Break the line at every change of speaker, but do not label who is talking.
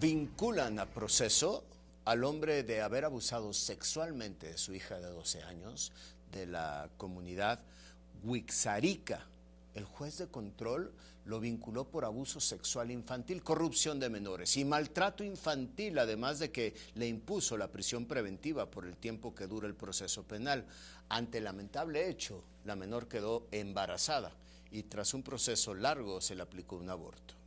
vinculan a proceso al hombre de haber abusado sexualmente de su hija de 12 años de la comunidad Wixarica. El juez de control lo vinculó por abuso sexual infantil, corrupción de menores y maltrato infantil, además de que le impuso la prisión preventiva por el tiempo que dura el proceso penal. Ante el lamentable hecho, la menor quedó embarazada y tras un proceso largo se le aplicó un aborto.